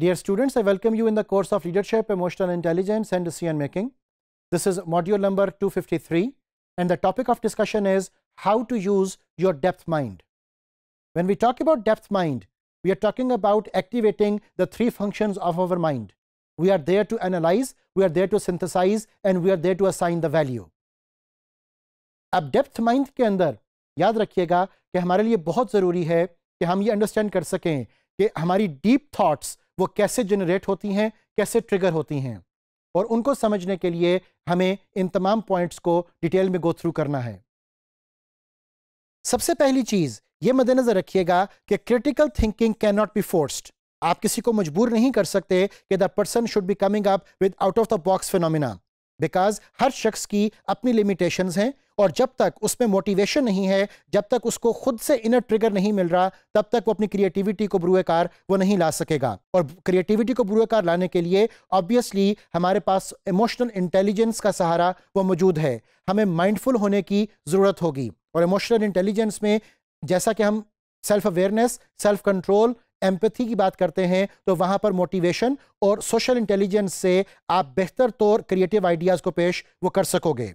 Dear students, I welcome you in the course of Leadership, Emotional Intelligence and Decision Making. This is module number 253 and the topic of discussion is how to use your depth mind. When we talk about depth mind, we are talking about activating the three functions of our mind. We are there to analyze, we are there to synthesize and we are there to assign the value. अब depth mind के अंदर याद रखिएगा कि हमारे liye bahut zaruri hai कि हम ये understand kar सकें कि हमारी डीप थॉट्स वो कैसे जनरेट होती हैं कैसे ट्रिगर होती हैं और उनको समझने के लिए हमें इन तमाम पॉइंट्स को डिटेल में गो थ्रू करना है सबसे पहली चीज़ ये मद्देनज़र रखिएगा कि critical thinking can not be forced आप किसी को मजबूर नहीं कर सकते कि the person should be coming up with out of the box phenomena because हर शख्स की अपनी लिमिटेशंस हैं और जब तक उसमें मोटिवेशन नहीं है जब तक उसको खुद से इनर ट्रिगर नहीं मिल रहा तब तक वो अपनी क्रिएटिविटी को बुरुएकार वो नहीं ला सकेगा और क्रिएटिविटी को बुरुएकार लाने के लिए ऑब्वियसली हमारे पास इमोशनल इंटेलिजेंस का सहारा वो मौजूद है हमें माइंडफुल होने की ज़रूरत होगी और इमोशनल इंटेलिजेंस में जैसा कि हम self awareness self control empathy की बात करते हैं तो वहां पर मोटिवेशन और सोशल इंटेलिजेंस से आप बेहतर तौर क्रिएटिव आइडियाज़ को पेश वो कर सकोगे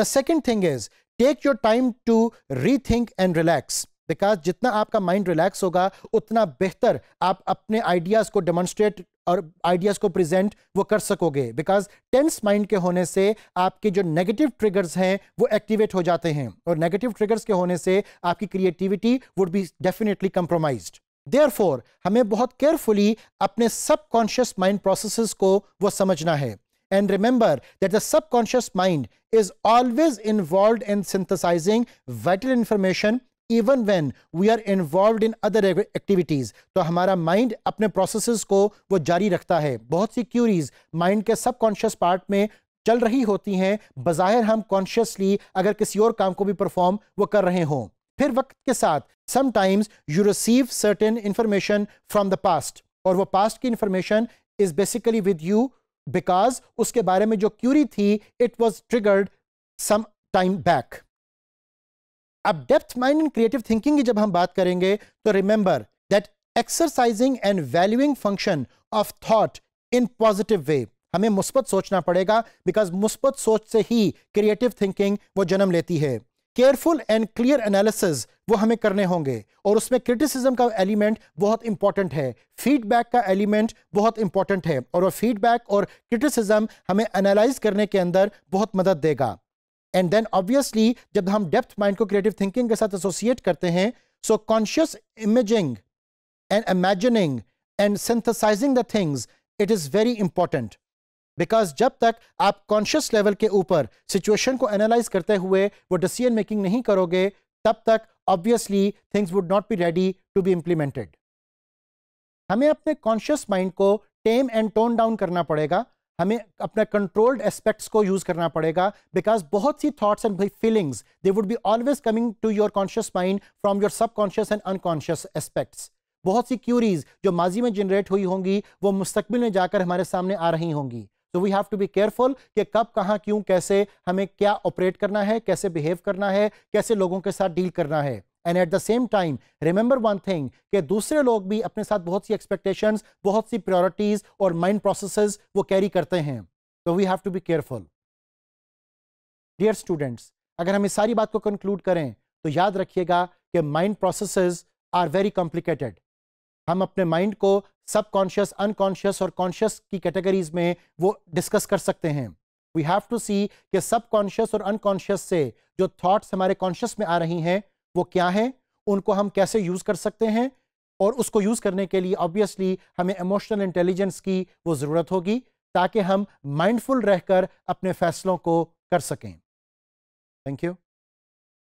the second thing is take your time to rethink and relax because जितना आपका माइंड रिलैक्स होगा उतना बेहतर आप अपने आइडियाज़ को डेमोन्स्ट्रेट और आइडियाज़ को प्रेजेंट वो कर सकोगे बिकॉज टेंस माइंड के होने से आपके जो नेगेटिव ट्रिगर्स हैं वो एक्टिवेट हो जाते हैं और नेगेटिव ट्रिगर्स के होने से आपकी creativity would be definitely compromised therefore हमें बहुत केयरफुली अपने सबकॉन्शियस माइंड प्रोसेस को वो समझना है and remember that the subconscious mind is always involve in synthesising vital information even when we are involve in other activities तो हमारा mind अपने प्रोसेस को वो जारी रखता है बहुत सी क्यूरीज माइंड के सबकॉन्शियस पार्ट में चल रही होती हैं बाहर हम कॉन्शियसली अगर किसी और काम को भी परफॉर्म वो कर रहे हों फिर वक्त के साथ sometimes you receive certain information from the past और वो पास्ट की information is basically with you because उसके बारे में जो क्यूरी थी it was triggered some time back अब depth mind and creative thinking की जब हम बात करेंगे तो remember that exercising and valuing function of thought in positive way हमें मुस्बत सोचना पड़ेगा बिकॉज मुस्बत सोच से ही क्रिएटिव थिंकिंग वो जन्म लेती है केयरफुल एंड क्लियर एनालिसिस वो हमें करने होंगे और उसमें क्रिटिसिज्म का एलिमेंट बहुत इंपॉर्टेंट है फीडबैक का एलिमेंट बहुत इंपॉर्टेंट है और फीडबैक और क्रिटिसिज्म हमें एनालाइज करने के अंदर बहुत मदद देगा एंड देन ऑब्वियसली जब हम डेप्थ माइंड को क्रिएटिव थिंकिंग के साथ एसोसिएट करते हैं so conscious imaging and imagining and synthesising the things it is very important because जब तक आप कॉन्शियस लेवल के ऊपर सिचुएशन को एनालाइज करते हुए वो डिसीजन मेकिंग नहीं करोगे तब तक obviously things would not be ready to be implemented हमें अपने कॉन्शियस माइंड को टेम एंड टोन डाउन करना पड़ेगा हमें अपने कंट्रोल्ड एस्पेक्ट्स को यूज करना पड़ेगा बिकॉज बहुत सी thoughts and feelings they would be always coming to your conscious mind from your subconscious and unconscious aspects बहुत सी क्यूरीज जो माजी में जनरेट हुई होंगी वो मुस्तकबिल में जाकर हमारे सामने आ रही होंगी so we have to be careful कि कब कहाँ क्यों कैसे हमें क्या ऑपरेट करना है कैसे बिहेव करना है कैसे लोगों के साथ डील करना है and at the same time remember one thing कि दूसरे लोग भी अपने साथ बहुत सी एक्सपेक्टेशंस बहुत सी प्रायोरिटीज और माइंड प्रोसेसेस वो कैरी करते हैं तो we have to be careful dear students अगर हम इस सारी बात को कंक्लूड करें तो याद रखिएगा कि mind processes are very complicated हम अपने माइंड को सबकॉन्शियस अनकॉन्शियस और कॉन्शियस की कैटेगरीज में वो डिस्कस कर सकते हैं वी हैव टू सी कि सबकॉन्शियस और अनकॉन्शियस से जो थॉट्स हमारे कॉन्शियस में आ रही हैं वो क्या हैं उनको हम कैसे यूज़ कर सकते हैं और उसको यूज़ करने के लिए ऑब्वियसली हमें इमोशनल इंटेलिजेंस की वो ज़रूरत होगी ताकि हम माइंडफुल रहकर अपने फैसलों को कर सकें थैंक यू